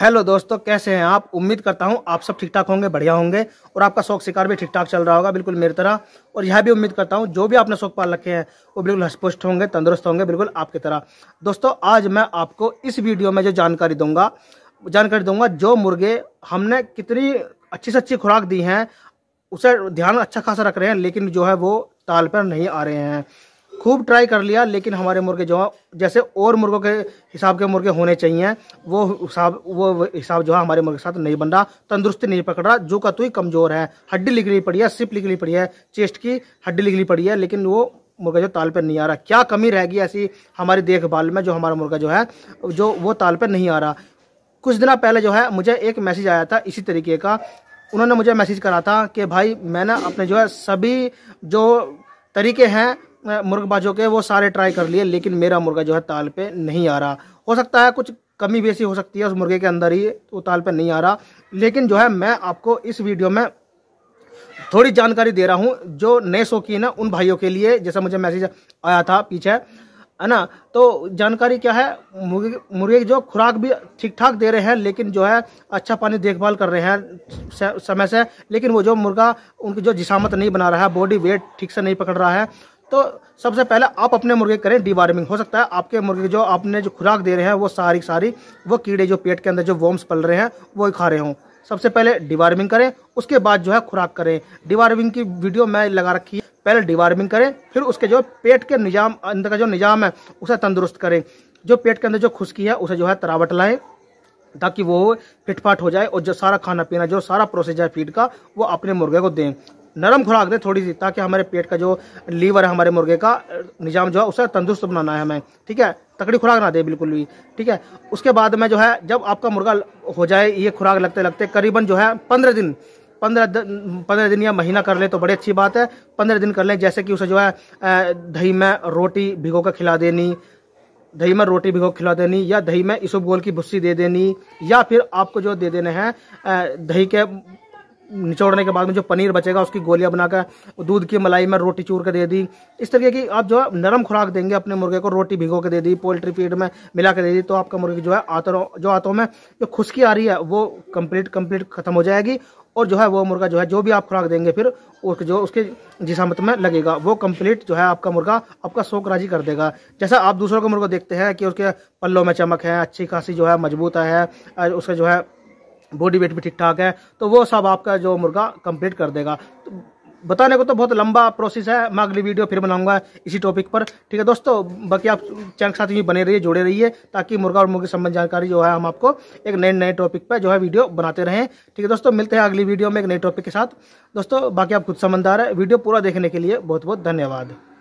hello दोस्तों कैसे हैं आप उम्मीद करता हूं आप सब ठीक ठाक होंगे बढ़िया होंगे और आपका शौक शिकार भी ठीक ठाक चल रहा होगा बिल्कुल मेरी तरह और यह भी उम्मीद करता हूं जो भी आपने शौक पाल रखे हैं वो बिल्कुल हस्पुष्ट होंगे तंदुरुस्त होंगे बिल्कुल आपकी तरह दोस्तों आज मैं आपको इस वीडियो में जो जानकारी दूंगा जानकारी दूंगा जो मुर्गे हमने कितनी अच्छी से अच्छी खुराक दी है उसे ध्यान अच्छा खासा रख रहे हैं लेकिन जो है वो ताल पर नहीं आ रहे हैं खूब ट्राई कर लिया लेकिन हमारे मुर्गे जो जैसे और मुर्गों के हिसाब के मुर्गे होने चाहिए वो हिसाब वो हिसाब जो है हमारे मुर्गे के साथ नहीं बन रहा तंदुरुस्ती नहीं पकड़ रहा जो का तो ही कमज़ोर है हड्डी निकली पड़ी है सिप निकली पड़ी है चेस्ट की हड्डी निकली पड़ी है लेकिन वो मुर्गा जो ताल पर नहीं आ रहा क्या कमी रहेगी ऐसी हमारी देखभाल में जो हमारा मुर्गा जो है जो वो ताल पर नहीं आ रहा कुछ दिना पहले जो है मुझे एक मैसेज आया था इसी तरीके का उन्होंने मुझे मैसेज करा था कि भाई मैंने अपने जो है सभी जो तरीके हैं मुर्गबाजों के वो सारे ट्राई कर लिए लेकिन मेरा मुर्गा जो है ताल पे नहीं आ रहा हो सकता है कुछ कमी बेसी हो सकती है उस मुर्गे के अंदर ही वो ताल पे नहीं आ रहा लेकिन जो है मैं आपको इस वीडियो में थोड़ी जानकारी दे रहा हूँ जो नए शौकीन है उन भाइयों के लिए जैसा मुझे मैसेज आया था पीछे है ना तो जानकारी क्या है मुर्गे मुर्गे जो खुराक भी ठीक ठाक दे रहे हैं लेकिन जो है अच्छा पानी देखभाल कर रहे हैं समय से लेकिन वो जो मुर्गा उनकी जो जिसामत नहीं बना रहा है बॉडी वेट ठीक से नहीं पकड़ रहा है तो सबसे पहले आप अपने मुर्गे करें डिवार्मिंग हो सकता है आपके मुर्गे जो आपने जो खुराक दे रहे हैं वो सारी सारी वो कीड़े जो पेट के अंदर जो वॉम्स पल रहे हैं वो खा रहे हों सबसे पहले डिवार्मिंग करें उसके बाद जो है खुराक करें डिवार्मिंग की वीडियो मैं लगा रखी है पहले डिवार्मिंग करें फिर उसके जो पेट के निजाम अंदर का जो निजाम है उसे तंदुरुस्त करें जो पेट के अंदर जो खुशकी है उसे जो है तरावट लाएं ताकि वो फिटफाट हो जाए और जो सारा खाना पीना जो सारा प्रोसेस है फीड का वो अपने मुर्गे को दें नरम खुराक दें थोड़ी सी ताकि हमारे पेट का जो लीवर है हमारे मुर्गे का निज़ाम जो है उसे तंदुरुस्त बनाना है हमें ठीक है तकड़ी खुराक ना दे बिल्कुल भी ठीक है उसके बाद में जो है जब आपका मुर्गा हो जाए ये खुराक लगते लगते करीबन जो है पंद्रह दिन पंद्रह पंद्रह दिन या महीना कर ले तो बड़ी अच्छी बात है पंद्रह दिन कर लें जैसे कि उसे जो है दही में रोटी भिगो कर खिला देनी दही में रोटी भिगो खिला देनी या दही में इसबगोल की भुस्सी दे देनी या फिर आपको जो दे देने हैं दही के निचोड़ने के बाद में जो पनीर बचेगा उसकी गोलियां बनाकर दूध की मलाई में रोटी चूर के दे दी इस तरीके की आप जो है नरम खुराक देंगे अपने मुर्गे को रोटी भिगो के दे दी पोल्ट्री फीड में मिला के दे दी तो आपका मुर्गी जो है आतरों जो आतों में जो खुशकी आ रही है वो कंप्लीट कंप्लीट खत्म हो जाएगी और जो है वो मुर्गा जो है जो भी आप खुराक देंगे फिर उस जो उसके जिसामत में लगेगा वो कंप्लीट जो है आपका मुर्गा आपका शोक राजी कर देगा जैसा आप दूसरों का मुर्गा देखते हैं कि उसके पल्लों में चमक है अच्छी खासी जो है मजबूत है उसका जो है बॉडी वेट भी ठीक ठाक है तो वो सब आपका जो मुर्गा कंप्लीट कर देगा तो बताने को तो बहुत लंबा प्रोसेस है मैं अगली वीडियो फिर बनाऊंगा इसी टॉपिक पर ठीक है दोस्तों बाकी आप चैनल के साथ ही बने रहिए जुड़े रहिए ताकि मुर्गा और मुर्गी संबंध जानकारी जो है हम आपको एक नए नए टॉपिक पर जो है वीडियो बनाते रहें ठीक है दोस्तों मिलते हैं अगली वीडियो में एक नए टॉपिक के साथ दोस्तों बाकी आप खुद समझदार है वीडियो पूरा देखने के लिए बहुत बहुत धन्यवाद